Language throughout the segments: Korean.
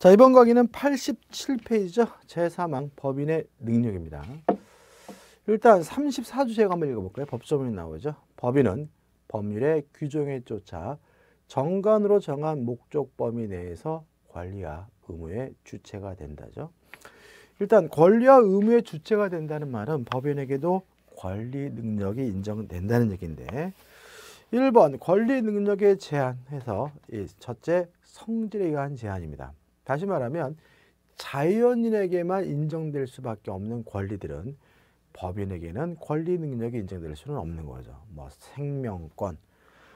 자 이번 강의는 87페이지죠. 제3항 법인의 능력입니다. 일단 34주 제가 한번 읽어볼까요? 법조문이 나오죠. 법인은 법률의 규정에 쫓아 정관으로 정한 목적 범위 내에서 권리와 의무의 주체가 된다죠. 일단 권리와 의무의 주체가 된다는 말은 법인에게도 권리 능력이 인정된다는 얘기인데 1번 권리 능력의 제한해서 첫째 성질에 의한 제한입니다. 다시 말하면 자연인에게만 인정될 수밖에 없는 권리들은 법인에게는 권리 능력이 인정될 수는 없는 거죠. 뭐 생명권,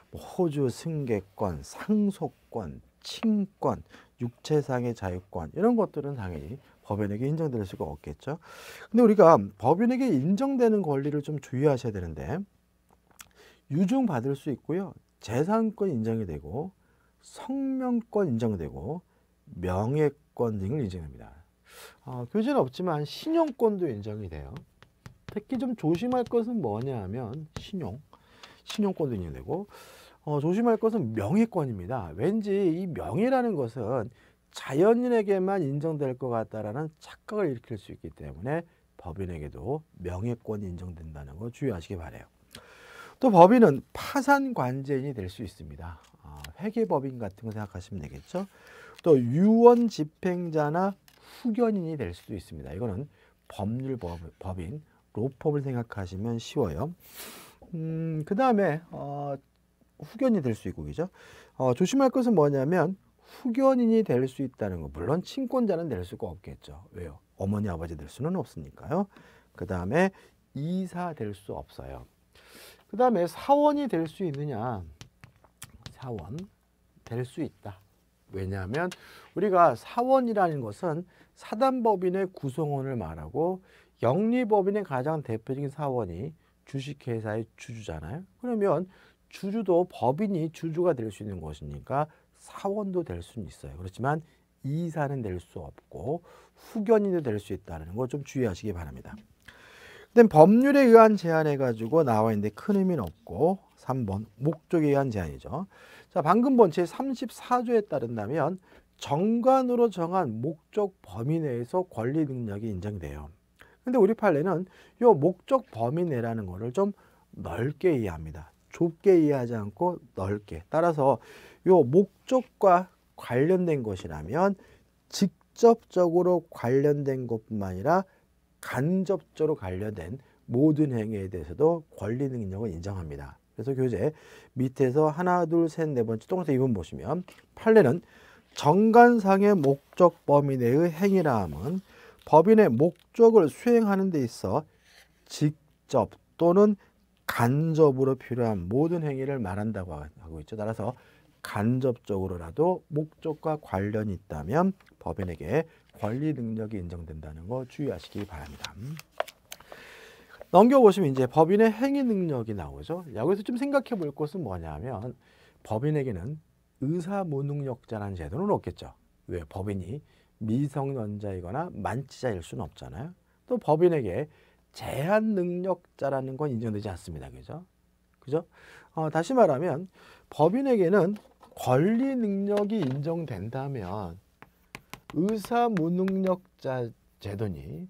뭐 호주 승계권, 상속권, 친권, 육체상의 자유권 이런 것들은 당연히 법인에게 인정될 수가 없겠죠. 근데 우리가 법인에게 인정되는 권리를 좀 주의하셔야 되는데 유증 받을 수 있고요. 재산권 인정이 되고 성명권 인정되고 명예권 등을 인정합니다. 어, 교재는 없지만 신용권도 인정이 돼요. 특히 좀 조심할 것은 뭐냐 하면 신용, 신용권도 인정되고 어, 조심할 것은 명예권입니다. 왠지 이 명예라는 것은 자연인에게만 인정될 것 같다라는 착각을 일으킬 수 있기 때문에 법인에게도 명예권이 인정된다는 거 주의하시기 바래요. 또 법인은 파산 관제인이 될 수 있습니다. 어, 회계법인 같은 거 생각하시면 되겠죠. 또 유언 집행자나 후견인이 될 수도 있습니다. 이거는 법률법, 인 로펌을 생각하시면 쉬워요. 음, 그 다음에 어, 후견이 될 수 있고 그죠? 어, 조심할 것은 뭐냐면 후견인이 될 수 있다는 거. 물론 친권자는 될 수가 없겠죠. 왜요? 어머니 아버지 될 수는 없으니까요. 그 다음에 이사 될 수 없어요. 그 다음에 사원이 될 수 있느냐? 사원 될 수 있다. 왜냐하면 우리가 사원이라는 것은 사단법인의 구성원을 말하고 영리법인의 가장 대표적인 사원이 주식회사의 주주잖아요. 그러면 주주도 법인이 주주가 될 수 있는 것이니까 사원도 될 수는 있어요. 그렇지만 이사는 될 수 없고 후견인도 될수 있다는 거 좀 주의하시기 바랍니다. 그다 법률에 의한 제한해 가지고 나와 있는데 큰 의미는 없고 3번 목적에 의한 제한이죠. 자, 방금 본 제34조에 따른다면 정관으로 정한 목적 범위 내에서 권리 능력이 인정돼요. 근데 우리 판례는 요 목적 범위 내라는 거를 좀 넓게 이해합니다. 좁게 이해하지 않고 넓게. 따라서 요 목적과 관련된 것이라면 직접적으로 관련된 것뿐만 아니라 간접적으로 관련된 모든 행위에 대해서도 권리 능력을 인정합니다. 그래서 교재 밑에서 하나 둘셋네 번째 동그랗게 2번 보시면 판례는 정관상의 목적 범위 내의 행위라 함은 법인의 목적을 수행하는 데 있어 직접 또는 간접으로 필요한 모든 행위를 말한다고 하고 있죠. 따라서 간접적으로라도 목적과 관련이 있다면 법인에게 권리 능력이 인정된다는 거 주의하시기 바랍니다. 넘겨보시면 이제 법인의 행위 능력이 나오죠. 여기서 좀 생각해 볼 것은 뭐냐면 법인에게는 의사무능력자라는 제도는 없겠죠. 왜? 법인이 미성년자이거나 만취자일 수는 없잖아요. 또 법인에게 제한 능력자라는 건 인정되지 않습니다. 그죠? 그죠? 어, 다시 말하면 법인에게는 권리 능력이 인정된다면 의사무능력자 제도니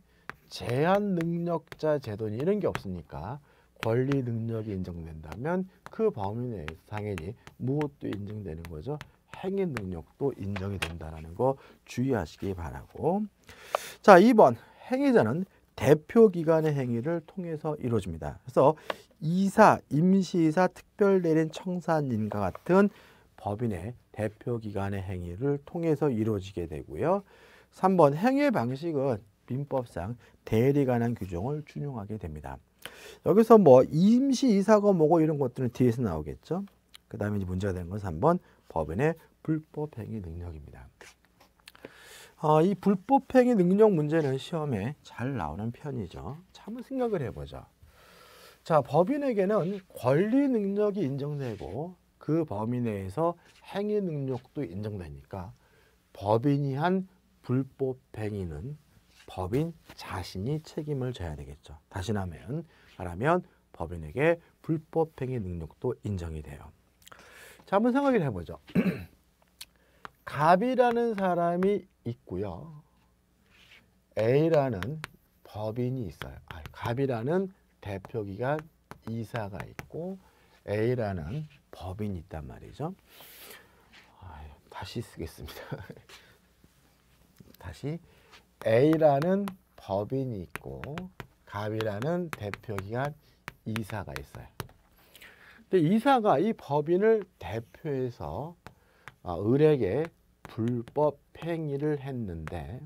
제한 능력자 제도니 이런 게 없으니까 권리 능력이 인정된다면 그 범위 내에서 당연히 무엇도 인정되는 거죠. 행위 능력도 인정이 된다는 거 주의하시기 바라고 자 2번 행위자는 대표기관의 행위를 통해서 이루어집니다. 그래서 이사, 임시이사, 특별 내린 청산인과 같은 법인의 대표기관의 행위를 통해서 이루어지게 되고요. 3번 행위 방식은 민법상 대리관한 규정을 준용하게 됩니다. 여기서 뭐 임시 이사고 뭐고 이런 것들은 뒤에서 나오겠죠. 그 다음에 이제 문제가 되는 것은 한번 법인의 불법행위 능력입니다. 어, 이 불법행위 능력 문제는 시험에 잘 나오는 편이죠. 한번 생각을 해보죠. 자, 법인에게는 권리 능력이 인정되고 그 범위 내에서 행위 능력도 인정되니까 법인이 한 불법 행위는 법인 자신이 책임을 져야 되겠죠. 다시 하면 말하면 법인에게 불법행위 능력도 인정이 돼요. 자, 한번 생각을 해보죠. 갑이라는 사람이 있고요. A라는 법인이 있어요. 아, 갑이라는 대표기관 이사가 있고 A라는 법인이 있단 말이죠. 아, 다시 쓰겠습니다. 다시 A라는 법인이 있고 갑이라는 대표기관 이사가 있어요. 근데 이사가 이 법인을 대표해서 아, 을에게 불법 행위를 했는데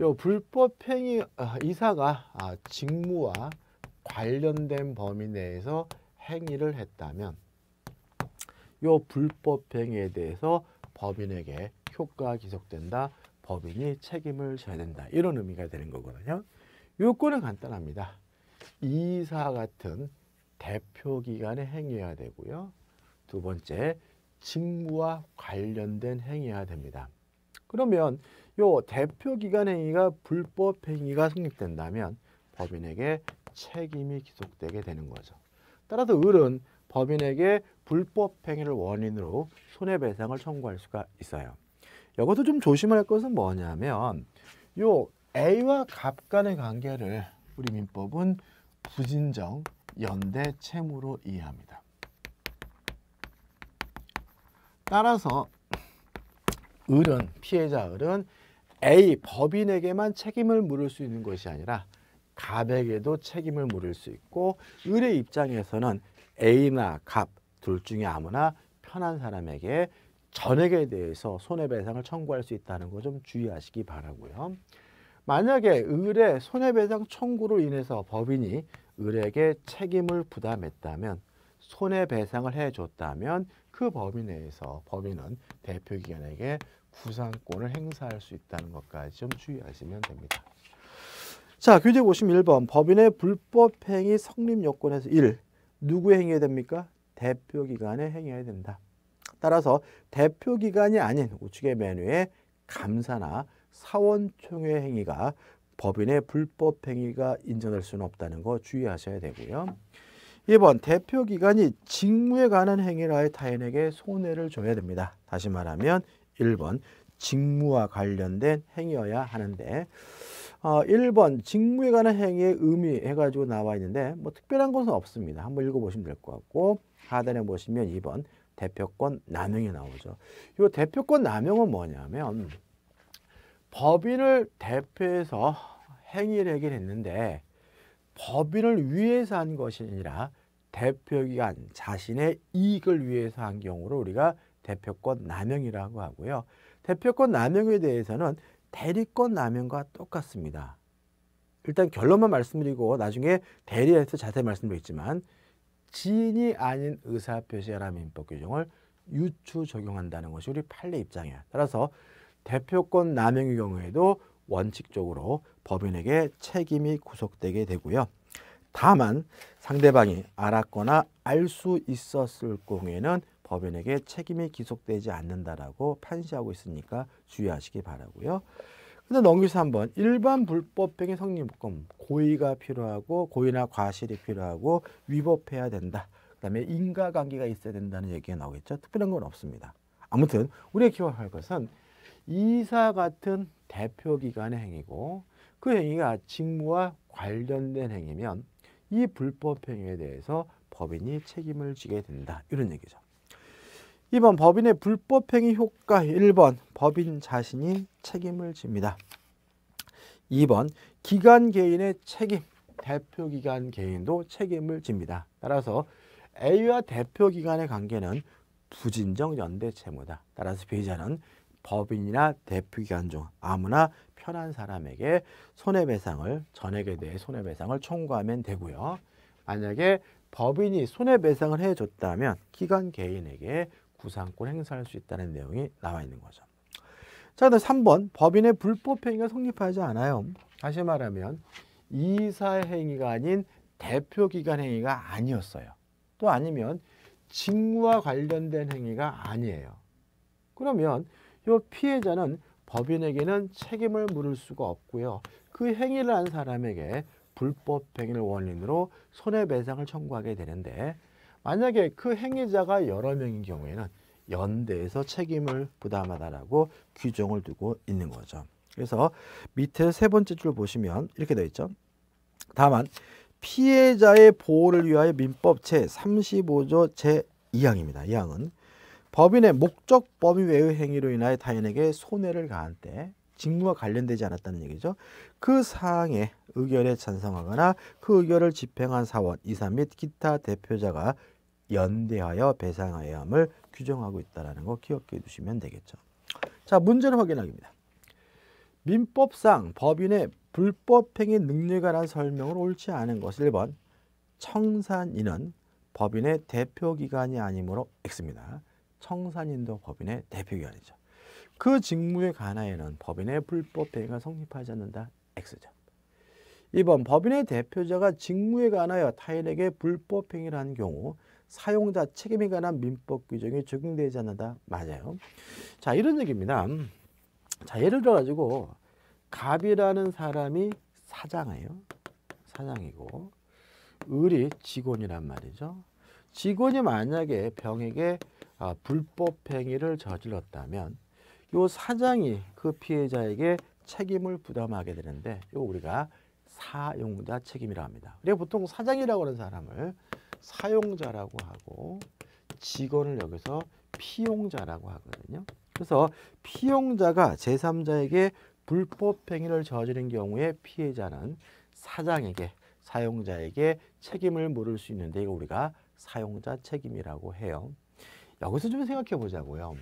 요 불법 행위 아, 이사가 아, 직무와 관련된 범위 내에서 행위를 했다면 요 불법 행위에 대해서 법인에게 효과가 기속된다. 법인이 책임을 져야 된다. 이런 의미가 되는 거거든요. 요건은 간단합니다. 이사 같은 대표기관의 행위해야 되고요. 두 번째, 직무와 관련된 행위해야 됩니다. 그러면 요 대표기관 행위가 불법 행위가 성립된다면 법인에게 책임이 기속되게 되는 거죠. 따라서 을은 법인에게 불법 행위를 원인으로 손해배상을 청구할 수가 있어요. 이것도 좀조심할 것은 뭐냐면 이 A와 갑 간의 관계를 우리 민법은 부진정, 연대, 채무로 이해합니다. 따라서 을은 피해자 을은 A 법인에게만 책임을 물을 수 있는 것이 아니라 갑에게도 책임을 물을 수 있고 을의 입장에서는 A나 갑 둘 중에 아무나 편한 사람에게 전액에 대해서 손해배상을 청구할 수 있다는 거 좀 주의하시기 바라고요. 만약에 을의 손해배상 청구로 인해서 법인이 을에게 책임을 부담했다면 손해배상을 해줬다면 그 범위 내에서 법인은 대표기관에게 구상권을 행사할 수 있다는 것까지 좀 주의하시면 됩니다. 자, 교재 보 1번 법인의 불법 행위 성립 요건에서 1. 누구 행위해야 됩니까? 대표기관에 행위해야 된다. 따라서 대표 기관이 아닌 우측의 메뉴에 감사나 사원총회 행위가 법인의 불법 행위가 인정될 수는 없다는 거 주의하셔야 되고요. 1번 대표 기관이 직무에 관한 행위라의 타인에게 손해를 줘야 됩니다. 다시 말하면 1번 직무와 관련된 행위여야 하는데 어, 1번 직무에 관한 행위의 의미 해가지고 나와 있는데 뭐 특별한 것은 없습니다. 한번 읽어보시면 될 것 같고 하단에 보시면 2번 대표권 남용이 나오죠. 이 대표권 남용은 뭐냐면 법인을 대표해서 행위를 하긴 했는데 법인을 위해서 한 것이 아니라 대표기관 자신의 이익을 위해서 한 경우로 우리가 대표권 남용이라고 하고요. 대표권 남용에 대해서는 대리권 남용과 똑같습니다. 일단 결론만 말씀드리고 나중에 대리해서 자세히 말씀드리겠지만 지인이 아닌 의사표시하라 민법 규정을 유추 적용한다는 것이 우리 판례 입장이야. 따라서 대표권 남용의 경우에도 원칙적으로 법인에게 책임이 구속되게 되고요. 다만 상대방이 알았거나 알 수 있었을 경우에는 법인에게 책임이 기속되지 않는다라고 판시하고 있으니까 주의하시기 바라고요. 근데 넘겨서 한번 일반 불법행위 성립금 고의가 필요하고 고의나 과실이 필요하고 위법해야 된다. 그다음에 인과관계가 있어야 된다는 얘기가 나오겠죠. 특별한 건 없습니다. 아무튼 우리가 기억할 것은 이사 같은 대표기관의 행위고 그 행위가 직무와 관련된 행위면 이 불법행위에 대해서 법인이 책임을 지게 된다. 이런 얘기죠. 2번 법인의 불법행위 효과 1번 법인 자신이 책임을 집니다. 2번 기간 개인의 책임 대표 기간 개인도 책임을 집니다. 따라서 A와 대표 기간의 관계는 부진정 연대 채무다. 따라서 피해자는 법인이나 대표 기간 중 아무나 편한 사람에게 손해배상을 전액에 대해 손해배상을 청구하면 되고요. 만약에 법인이 손해배상을 해줬다면 기간 개인에게 구상권 행사할 수 있다는 내용이 나와 있는 거죠. 자, 그다음 3번 법인의 불법 행위가 성립하지 않아요. 다시 말하면 이사 행위가 아닌 대표 기관 행위가 아니었어요. 또 아니면 직무와 관련된 행위가 아니에요. 그러면 이 피해자는 법인에게는 책임을 물을 수가 없고요. 그 행위를 한 사람에게 불법 행위를 원인으로 손해배상을 청구하게 되는데 만약에 그 행위자가 여러 명인 경우에는 연대에서 책임을 부담하다라고 규정을 두고 있는 거죠. 그래서 밑에 세 번째 줄 보시면 이렇게 되어 있죠. 다만 피해자의 보호를 위하여 민법 제35조 제2항입니다. 2항은 법인의 목적 범위 외의 행위로 인하여 타인에게 손해를 가한 때 직무와 관련되지 않았다는 얘기죠. 그 사항에 의결에 찬성하거나 그 의결을 집행한 사원, 이사 및 기타 대표자가 연대하여 배상하여야 함을 규정하고 있다는 거 기억해 두시면 되겠죠. 자, 문제를 확인하기입니다. 민법상 법인의 불법행위 능력에 관한 설명을 옳지 않은 것 1번 청산인은 법인의 대표기관이 아니므로 X입니다. 청산인도 법인의 대표기관이죠. 그 직무에 관하여는 법인의 불법행위가 성립하지 않는다. X죠. 2번 법인의 대표자가 직무에 관하여 타인에게 불법행위를 한 경우 사용자 책임에 관한 민법 규정이 적용되지 않는다. 맞아요. 자, 이런 얘기입니다. 자, 예를 들어 가지고 갑이라는 사람이 사장이에요. 사장이고 을이 직원이란 말이죠. 직원이 만약에 병에게 아, 불법 행위를 저질렀다면 요 사장이 그 피해자에게 책임을 부담하게 되는데 이거 우리가 사용자 책임이라고 합니다. 그래 보통 사장이라고 하는 사람을 사용자라고 하고 직원을 여기서 피용자라고 하거든요. 그래서 피용자가 제3자에게 불법 행위를 저지른 경우에 피해자는 사장에게 사용자에게 책임을 물을 수 있는데 이거 우리가 사용자 책임이라고 해요. 여기서 좀 생각해 보자고요.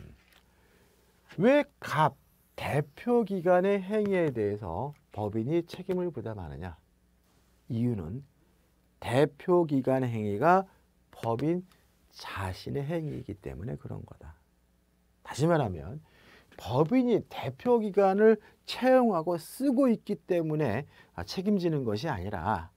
왜 갑 대표기관의 행위에 대해서 법인이 책임을 부담하느냐? 이유는 대표기관 행위가 법인 자신의 행위이기 때문에 그런 거다. 다시 말하면 법인이 대표기관을 채용하고 쓰고 있기 때문에 아, 책임지는 것이 아니라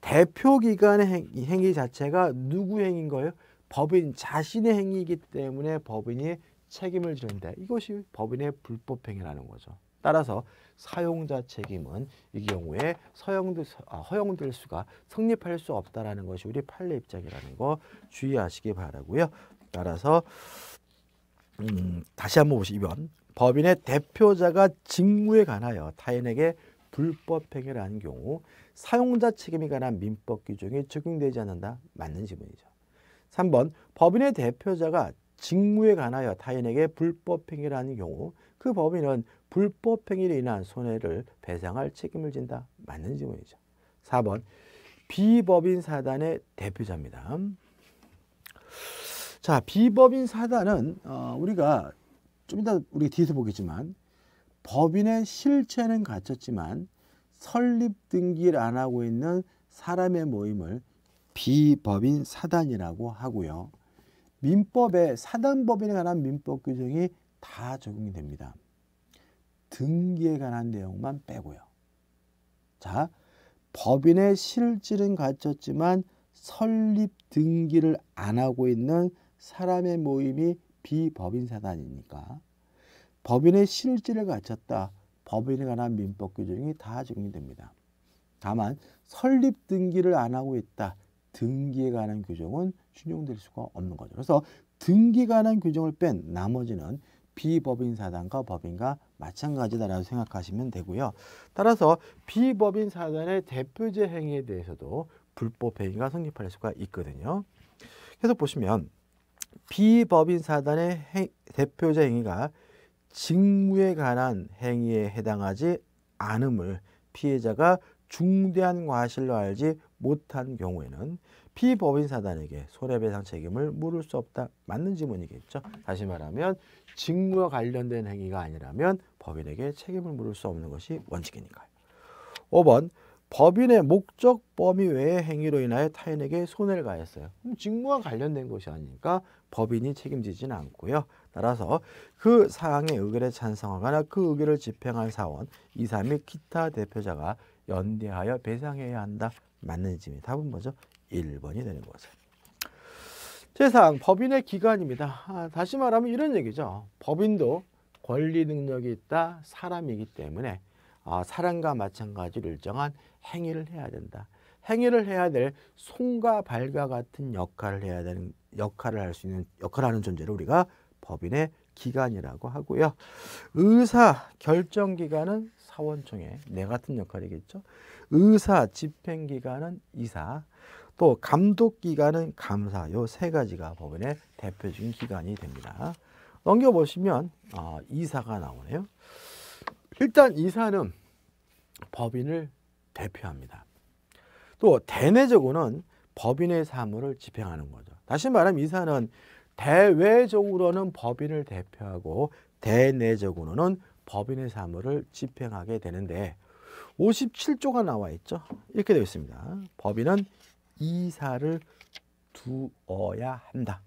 대표기관의 행위 자체가 누구 행위인 거예요? 법인 자신의 행위이기 때문에 법인이 책임을 지는데 이것이 법인의 불법행위라는 거죠. 따라서 사용자 책임은 이 경우에 서용될, 아, 허용될 수가 성립할 수 없다라는 것이 우리 판례 입장이라는 거 주의하시기 바라고요. 따라서 음, 다시 한번 보시면 법인의 대표자가 직무에 관하여 타인에게 불법 행위를 한 경우 사용자 책임에 관한 민법 규정이 적용되지 않는다. 맞는 지문이죠. 3번 법인의 대표자가 직무에 관하여 타인에게 불법 행위를 하 경우 그 법인은 불법 행위로 인한 손해를 배상할 책임을 진다. 맞는 질문이죠. 4번 비법인 사단의 대표자입니다. 자, 비법인 사단은 어, 우리가 좀 이따 우리 뒤에서 보겠지만 법인의 실체는 갖췄지만 설립 등기를 안 하고 있는 사람의 모임을 비법인 사단이라고 하고요. 민법에 사단법인에 관한 민법 규정이 다적용 됩니다. 등기에 관한 내용만 빼고요. 자, 법인의 실질은 갖췄지만 설립 등기를 안 하고 있는 사람의 모임이 비법인 사단이니까 법인의 실질을 갖췄다. 법인에 관한 민법 규정이 다 적용됩니다. 다만 설립 등기를 안 하고 있다. 등기에 관한 규정은 준용될 수가 없는 거죠. 그래서 등기 관한 규정을 뺀 나머지는 비법인 사단과 법인과 마찬가지다라고 생각하시면 되고요. 따라서 비법인 사단의 대표제 행위에 대해서도 불법 행위가 성립할 수가 있거든요. 계속 보시면 비법인 사단의 행, 대표제 행위가 직무에 관한 행위에 해당하지 않음을 피해자가 중대한 과실로 알지 못한 경우에는 피법인 사단에게 손해배상 책임을 물을 수 없다. 맞는 지문이겠죠. 다시 말하면 직무와 관련된 행위가 아니라면 법인에게 책임을 물을 수 없는 것이 원칙이니까요. 5번 법인의 목적 범위 외의 행위로 인하여 타인에게 손해를 가했어요. 그럼 직무와 관련된 것이 아니니까 법인이 책임지지는 않고요. 따라서 그 사항의 의결에 찬성하거나 그 의결을 집행한 사원, 이사 및 기타 대표자가 연대하여 배상해야 한다. 맞는 지문. 답은 뭐죠? 1번이 되는 거죠. 세상 법인의 기관입니다. 아, 다시 말하면 이런 얘기죠. 법인도 권리 능력이 있다 사람이기 때문에 아, 사람과 마찬가지로 일정한 행위를 해야 된다. 행위를 해야 될 손과 발과 같은 역할을 해야 되는 역할을 할 수 있는 역할 하는 존재를 우리가 법인의 기관이라고 하고요. 의사 결정 기관은 사원총회 내 같은 역할이겠죠. 의사 집행 기관은 이사 또 감독 기간은 감사 요세 가지가 법원의 대표적인 기간이 됩니다. 넘겨보시면 어, 이사가 나오네요. 일단 이사는 법인을 대표합니다. 또 대내적으로는 법인의 사무를 집행하는 거죠. 다시 말하면 이사는 대외적으로는 법인을 대표하고 대내적으로는 법인의 사무를 집행하게 되는데 57조가 나와 있죠. 이렇게 되어 있습니다. 법인은 이사를 두어야 한다.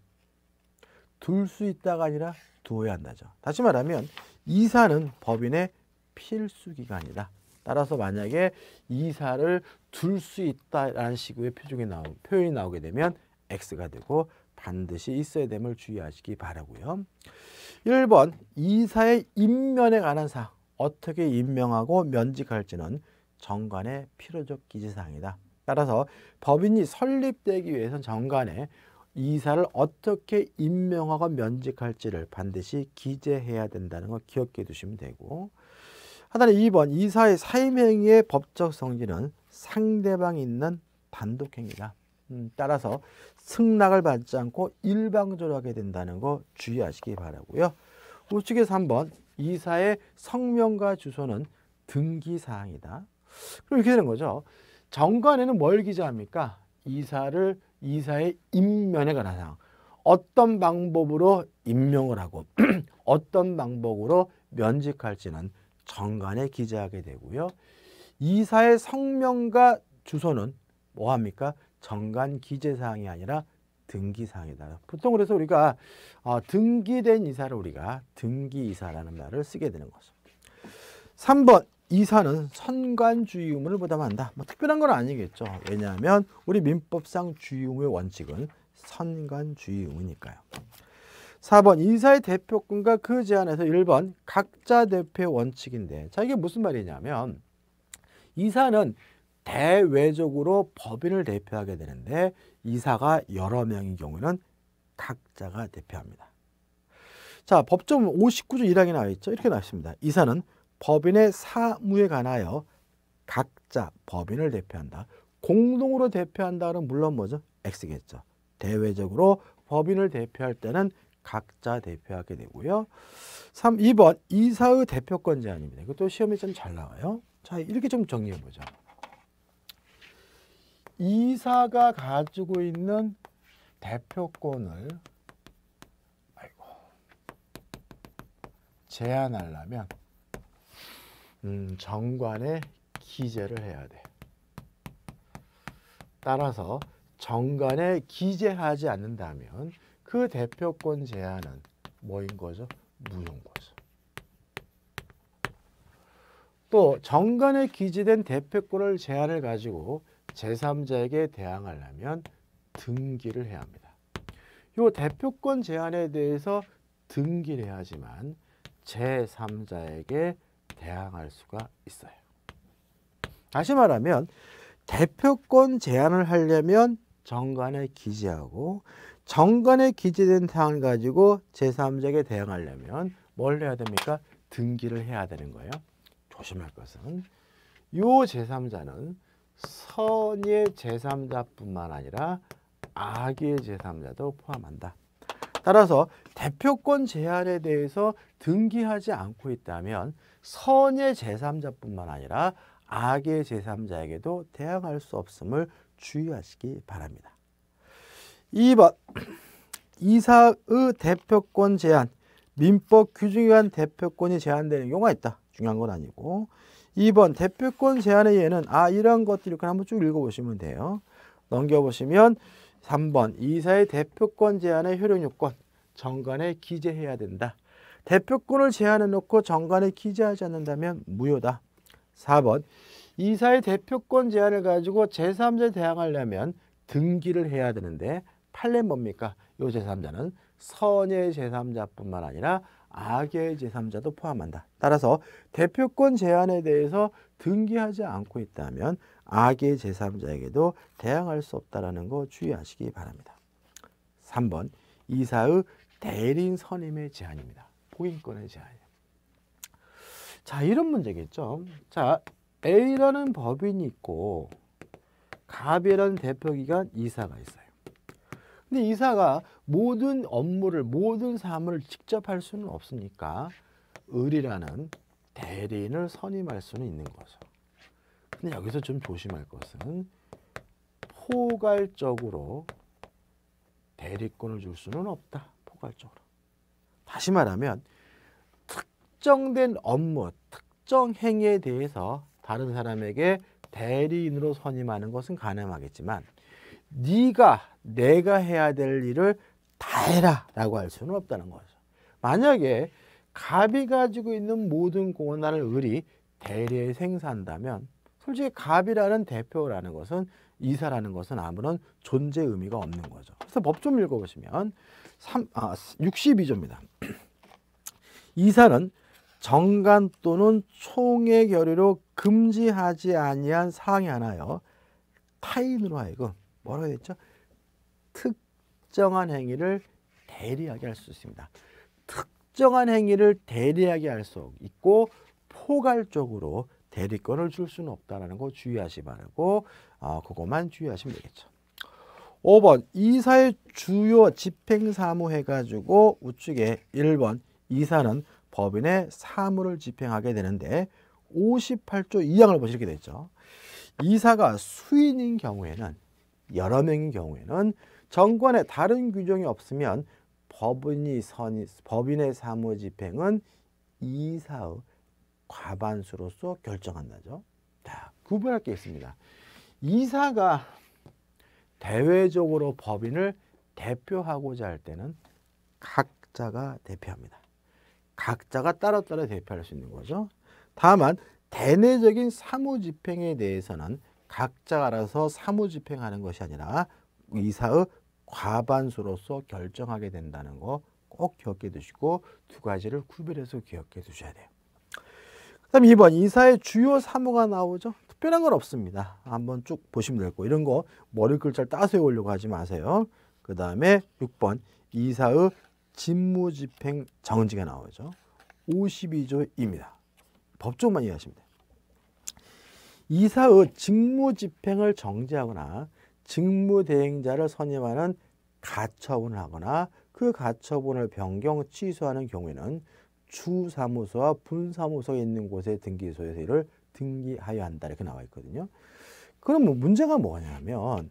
둘 수 있다가 아니라 두어야 한다죠. 다시 말하면 이사는 법인의 필수 기간이다. 따라서 만약에 이사를 둘 수 있다라는 식의 표준이 나오, 표현이 나오게 되면 x가 되고 반드시 있어야 됨을 주의하시기 바라고요. 1번 이사의 임면에 관한 사항 어떻게 임명하고 면직할지는 정관의 필요적 기재사항이다. 따라서 법인이 설립되기 위해선 정관에 이사를 어떻게 임명하고 면직할지를 반드시 기재해야 된다는 걸 기억해 두시면 되고 하나는 2번 이사의 사임행위의 법적 성질은 상대방이 있는 단독행위다. 음, 따라서 승낙을 받지 않고 일방적으로 하게 된다는 거 주의하시기 바라고요. 우측에 서 3번 이사의 성명과 주소는 등기사항이다. 그럼 이렇게 되는 거죠. 정관에는 뭘 기재합니까? 이사를 이사의 임면에 관한 사항. 어떤 방법으로 임명을 하고 어떤 방법으로 면직할지는 정관에 기재하게 되고요. 이사의 성명과 주소는 뭐합니까? 정관 기재사항이 아니라 등기사항이다. 보통 그래서 우리가 어, 등기된 이사를 우리가 등기이사라는 말을 쓰게 되는 거죠. 3번 이사는 선관주의의무를 부담한다. 뭐 특별한 건 아니겠죠. 왜냐하면 우리 민법상 주의의무의 원칙은 선관주의의무니까요. 4번 이사의 대표권과 그 제안에서 1번 각자 대표의 원칙인데 자 이게 무슨 말이냐면 이사는 대외적으로 법인을 대표하게 되는데 이사가 여러 명인 경우는 각자가 대표합니다. 자 법정 59조 1항에 나와 있죠. 이렇게 나와 있습니다. 이사는 법인의 사무에 관하여 각자 법인을 대표한다. 공동으로 대표한다는 물론 뭐죠? X겠죠. 대외적으로 법인을 대표할 때는 각자 대표하게 되고요. 3, 2번 이사의 대표권 제한입니다. 이것도 시험에 좀 잘 나와요. 자 이렇게 좀 정리해보죠. 이사가 가지고 있는 대표권을 아이고 제한하려면 음, 정관에 기재를 해야 돼. 따라서 정관에 기재하지 않는다면 그 대표권 제한은 뭐인 거죠? 무효인 거죠. 또 정관에 기재된 대표권을 제한을 가지고 제3자에게 대항하려면 등기를 해야 합니다. 이 대표권 제한에 대해서 등기를 해야지만 제3자에게 대항할 수가 있어요. 다시 말하면 대표권 제한을 하려면 정관에 기재하고 정관에 기재된 사항을 가지고 제3자에게 대항하려면 뭘 해야 됩니까? 등기를 해야 되는 거예요. 조심할 것은 요 제3자는 선의 제3자뿐만 아니라 악의 제3자도 포함한다. 따라서 대표권 제한에 대해서 등기하지 않고 있다면 선의 제3자뿐만 아니라 악의 제3자에게도 대항할 수 없음을 주의하시기 바랍니다. 2번 이사의 대표권 제한 민법 규정에 의한 대표권이 제한되는 경우가 있다. 중요한 건 아니고 2번 대표권 제한의 예는 아이러 것들 이렇게 한번 쭉 읽어보시면 돼요. 넘겨보시면 3번 이사의 대표권 제한의 효력 요건 정관에 기재해야 된다. 대표권을 제한해놓고 정관에 기재하지 않는다면 무효다. 4번 이사의 대표권 제한을 가지고 제3자에 대항하려면 등기를 해야 되는데 판례는 뭡니까? 이 제3자는 선의 제3자뿐만 아니라 악의 제3자도 포함한다. 따라서 대표권 제한에 대해서 등기하지 않고 있다면 악의 제3자에게도 대항할 수 없다라는 거 주의하시기 바랍니다. 3번 이사의 대리 선임의 제한입니다. 보인권의 제한이에요. 자 이런 문제겠죠. 자 A라는 법인이 있고 갑이라는 대표기관 이사가 있어요. 근데 이사가 모든 업무를 모든 사무를 직접 할 수는 없으니까 을이라는 대리인을 선임할 수는 있는 거죠. 근데 여기서 좀 조심할 것은 포괄적으로 대리권을 줄 수는 없다. 포괄적으로. 다시 말하면 특정된 업무, 특정 행위에 대해서 다른 사람에게 대리인으로 선임하는 것은 가능하겠지만 네가 내가 해야 될 일을 다 해라 라고 할 수는 없다는 거죠. 만약에 갑이 가지고 있는 모든 권한을 을이 대리에 생산다면 솔직히 갑이라는 대표라는 것은 이사라는 것은 아무런 존재 의미가 없는 거죠. 그래서 법 좀 읽어보시면 3, 아, 62조입니다. 이사는 정관 또는 총의 결의로 금지하지 아니한 사항이 하나요. 타인으로 하여금 뭐라고 했죠? 특정한 행위를 대리하게 할 수 있습니다. 특정한 행위를 대리하게 할 수 있고 포괄적으로 대리권을 줄 수는 없다는거 주의하시 바라고 어, 그것만 주의하시면 되겠죠. 5번 이사의 주요 집행사무 해가지고 우측에 1번 이사는 법인의 사무를 집행하게 되는데 58조 2항을 보시게되죠 이사가 수인인 경우에는 여러 명인 경우에는 정관에 다른 규정이 없으면 법인이 선 법인의 사무 집행은 이사의 과반수로서 결정한다죠. 자, 구분할 게 있습니다. 이사가 대외적으로 법인을 대표하고자 할 때는 각자가 대표합니다. 각자가 따로따로 대표할 수 있는 거죠. 다만 대내적인 사무집행에 대해서는 각자 알아서 사무집행하는 것이 아니라 이사의 과반수로서 결정하게 된다는 거 꼭 기억해 두시고 두 가지를 구별해서 기억해 두셔야 돼요. 다음 2번 이사의 주요 사무가 나오죠. 특별한 건 없습니다. 한번 쭉 보시면 되고 이런 거 머리 글자를 따서 외우려고 하지 마세요. 그 다음에 6번 이사의 직무집행 정지가 나오죠. 52조입니다. 법조만 이해하시면 돼요. 이사의 직무집행을 정지하거나 직무대행자를 선임하는 가처분을 하거나 그 가처분을 변경, 취소하는 경우에는 주사무소와 분사무소에 있는 곳에 등기소에서 이를 등기하여 한다 이렇게 나와 있거든요. 그럼 뭐 문제가 뭐냐면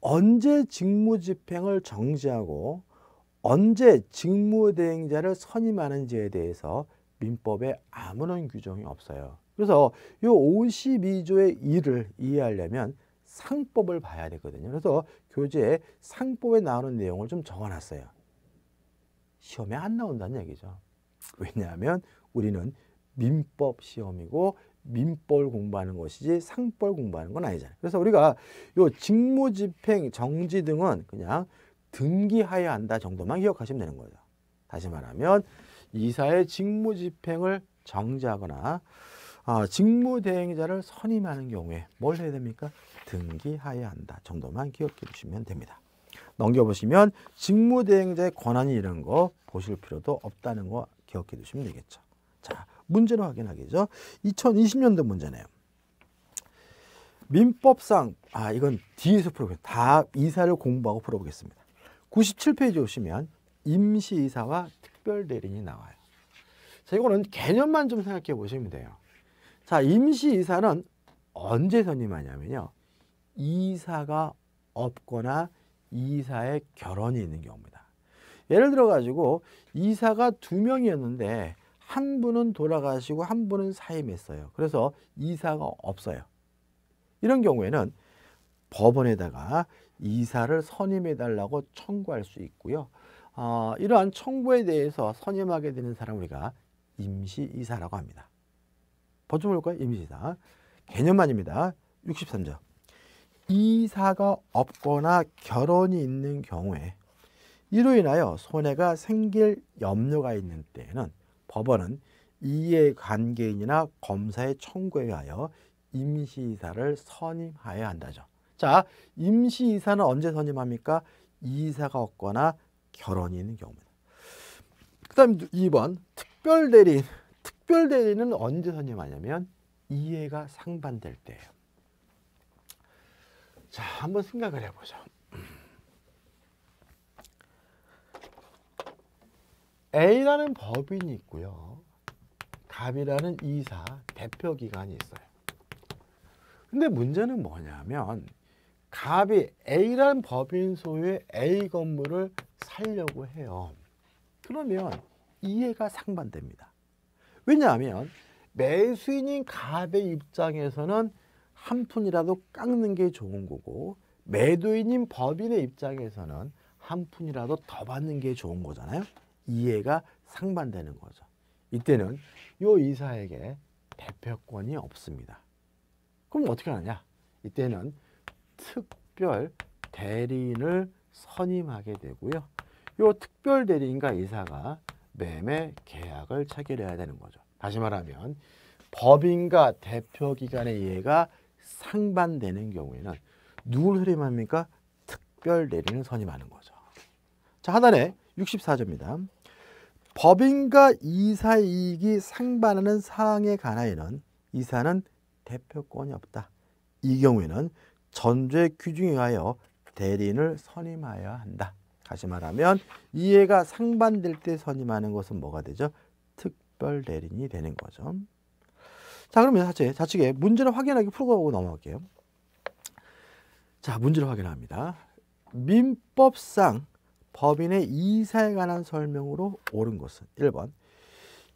언제 직무집행을 정지하고 언제 직무대행자를 선임하는지에 대해서 민법에 아무런 규정이 없어요. 그래서 이 52조의 1을 이해하려면 상법을 봐야 되거든요. 그래서 교재에 상법에 나오는 내용을 좀 적어놨어요. 시험에 안 나온다는 얘기죠. 왜냐하면 우리는 민법 시험이고 민법을 공부하는 것이지 상법 을 공부하는 건 아니잖아요. 그래서 우리가 요 직무집행, 정지 등은 그냥 등기하여야 한다 정도만 기억하시면 되는 거죠. 다시 말하면 이사의 직무집행을 정지하거나 아, 직무대행자를 선임하는 경우에 뭘 해야 됩니까? 등기하여야 한다 정도만 기억해 주시면 됩니다. 넘겨보시면 직무대행자의 권한이 이런 거 보실 필요도 없다는 거 기억해 두시면 되겠죠. 자, 문제를 확인하기죠. 2020년도 문제네요. 민법상, 아, 이건 뒤에서 풀어보겠습니다. 다 이사를 공부하고 풀어보겠습니다. 97페이지 오시면 임시이사와 특별대리인이 나와요. 자, 이거는 개념만 좀 생각해 보시면 돼요. 자, 임시이사는 언제 선임하냐면요. 이사가 없거나 이사의 결혼이 있는 경우입니다. 예를 들어 가지고 이사가 두 명이었는데 한 분은 돌아가시고 한 분은 사임했어요. 그래서 이사가 없어요. 이런 경우에는 법원에다가 이사를 선임해 달라고 청구할 수 있고요. 어, 이러한 청구에 대해서 선임하게 되는 사람 우리가 임시이사라고 합니다. 번좀 볼까요? 임시이사. 개념만입니다. 63조. 이사가 없거나 결혼이 있는 경우에 이로 인하여 손해가 생길 염려가 있는 때에는 법원은 이해관계인이나 검사의 청구에 의하여 임시이사를 선임하여야 한다죠. 자, 임시이사는 언제 선임합니까? 이사가 없거나 결혼이 있는 경우입니다. 그 다음 2번 특별대리인. 특별대리는 언제 선임하냐면 이해가 상반될 때예요. 자, 한번 생각을 해보죠. A라는 법인이 있고요. 갑이라는 이사 대표 기관이 있어요. 근데 문제는 뭐냐면 갑이 A라는 법인 소유의 A 건물을 살려고 해요. 그러면 이해가 상반됩니다. 왜냐하면 매수인인 갑의 입장에서는 한 푼이라도 깎는 게 좋은 거고 매도인인 법인의 입장에서는 한 푼이라도 더 받는 게 좋은 거잖아요. 이해가 상반되는 거죠. 이때는 요 이사에게 대표권이 없습니다. 그럼 어떻게 하냐 이때는 특별 대리인을 선임하게 되고요. 요 특별 대리인과 이사가 매매 계약을 체결해야 되는 거죠. 다시 말하면 법인과 대표기관의 이해가 상반되는 경우에는 누굴 선임합니까? 특별 대리인을 선임하는 거죠. 자 하단에 64조입니다. 법인과 이사 이익이 상반하는 사항에 관하여는 이사는 대표권이 없다. 이 경우에는 전제 규정에 의하여 대리인을 선임하여 한다. 다시 말하면 이해가 상반될 때 선임하는 것은 뭐가 되죠? 특별 대리인이 되는 거죠. 자 그러면 자측, 자측에 문제를 확인하기 풀고 넘어갈게요. 자 문제를 확인합니다. 민법상 법인의 이사에 관한 설명으로 옳은 것은 1번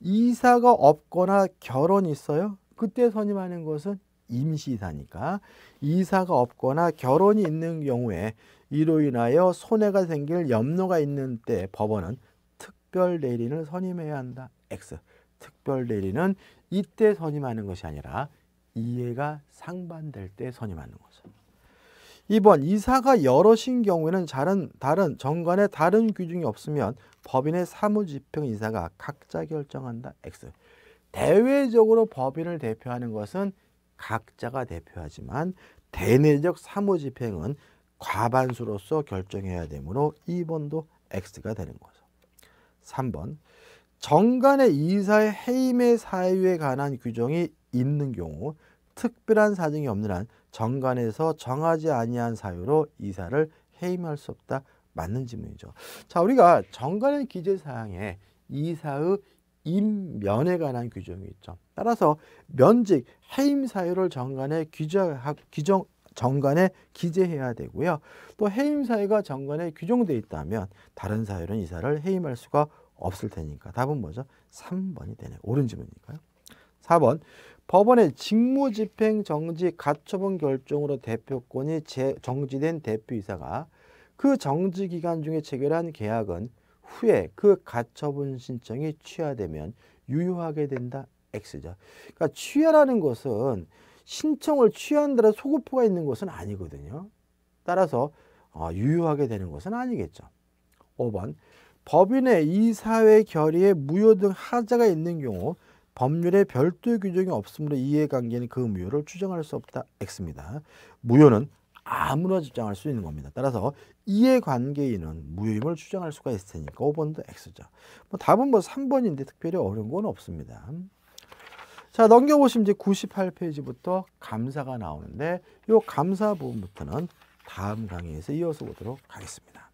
이사가 없거나 결혼이 있어요. 그때 선임하는 것은 임시이사니까 이사가 없거나 결혼이 있는 경우에 이로 인하여 손해가 생길 염려가 있는 때 법원은 특별 대리인을 선임해야 한다. X. 특별 대리는 이때 선임하는 것이 아니라 이해가 상반될 때 선임하는 것은. 2번 이사가 여럿인 경우에는 다른, 다른 정관의 다른 규정이 없으면 법인의 사무집행 이사가 각자 결정한다. X. 대외적으로 법인을 대표하는 것은 각자가 대표하지만 대내적 사무집행은 과반수로서 결정해야 되므로 2번도 X가 되는 거죠. 3번 정관의 이사의 해임의 사유에 관한 규정이 있는 경우 특별한 사정이 없는 한 정관에서 정하지 아니한 사유로 이사를 해임할 수 없다. 맞는 질문이죠. 자, 우리가 정관의 기재 사항에 이사의 임면에 관한 규정이 있죠. 따라서 면직 해임 사유를 정관에 규정 규정 정관에 기재해야 되고요. 또 해임 사유가 정관에 규정돼 있다면 다른 사유는 이사를 해임할 수가 없을 테니까 답은 뭐죠? 3번이 되네. 옳은 질문이니까요. 4번 법원의 직무집행정지 가처분 결정으로 대표권이 정지된 대표이사가 그 정지 기간 중에 체결한 계약은 후에 그 가처분 신청이 취하되면 유효하게 된다. X죠. 그러니까 취하라는 것은 신청을 취한 대로 소급부가 있는 것은 아니거든요. 따라서 어, 유효하게 되는 것은 아니겠죠. 5번 법인의 이사회 결의에 무효 등 하자가 있는 경우 법률에 별도의 규정이 없으므로 이해관계는 그 무효를 추정할 수 없다. X입니다. 무효는 아무나 주장할 수 있는 겁니다. 따라서 이해관계인은 무효임을 추정할 수가 있을 테니까 5번도 X죠. 뭐 답은 뭐 3번인데 특별히 어려운 건 없습니다. 자 넘겨보시면 이제 98페이지부터 감사가 나오는데 이 감사 부분부터는 다음 강의에서 이어서 보도록 하겠습니다.